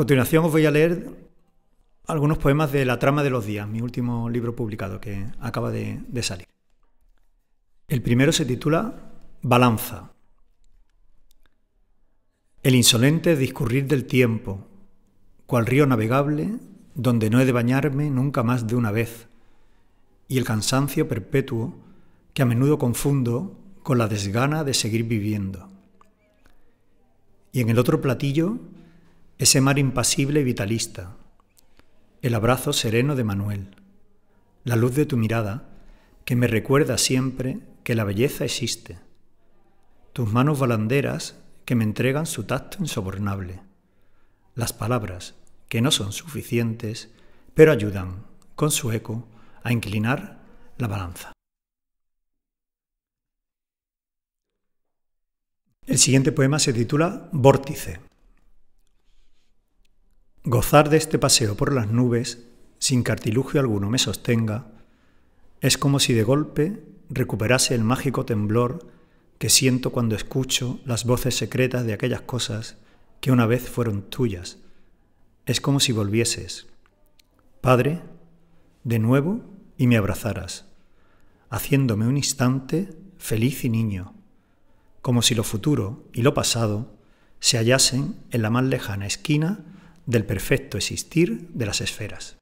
continuación os voy a leer algunos poemas de La Trama de los Días, mi último libro publicado que acaba de, de salir. El primero se titula Balanza. El insolente discurrir del tiempo, cual río navegable donde no he de bañarme nunca más de una vez, y el cansancio perpetuo que a menudo confundo con la desgana de seguir viviendo. Y en el otro platillo, ese mar impasible y vitalista, el abrazo sereno de Manuel, la luz de tu mirada que me recuerda siempre que la belleza existe, tus manos volanderas que me entregan su tacto insobornable, las palabras que no son suficientes, pero ayudan, con su eco, a inclinar la balanza. El siguiente poema se titula Vórtice. Gozar de este paseo por las nubes, sin cartilugio alguno me sostenga, es como si de golpe recuperase el mágico temblor que siento cuando escucho las voces secretas de aquellas cosas que una vez fueron tuyas. Es como si volvieses, Padre, de nuevo y me abrazaras, haciéndome un instante feliz y niño, como si lo futuro y lo pasado se hallasen en la más lejana esquina del perfecto existir de las esferas.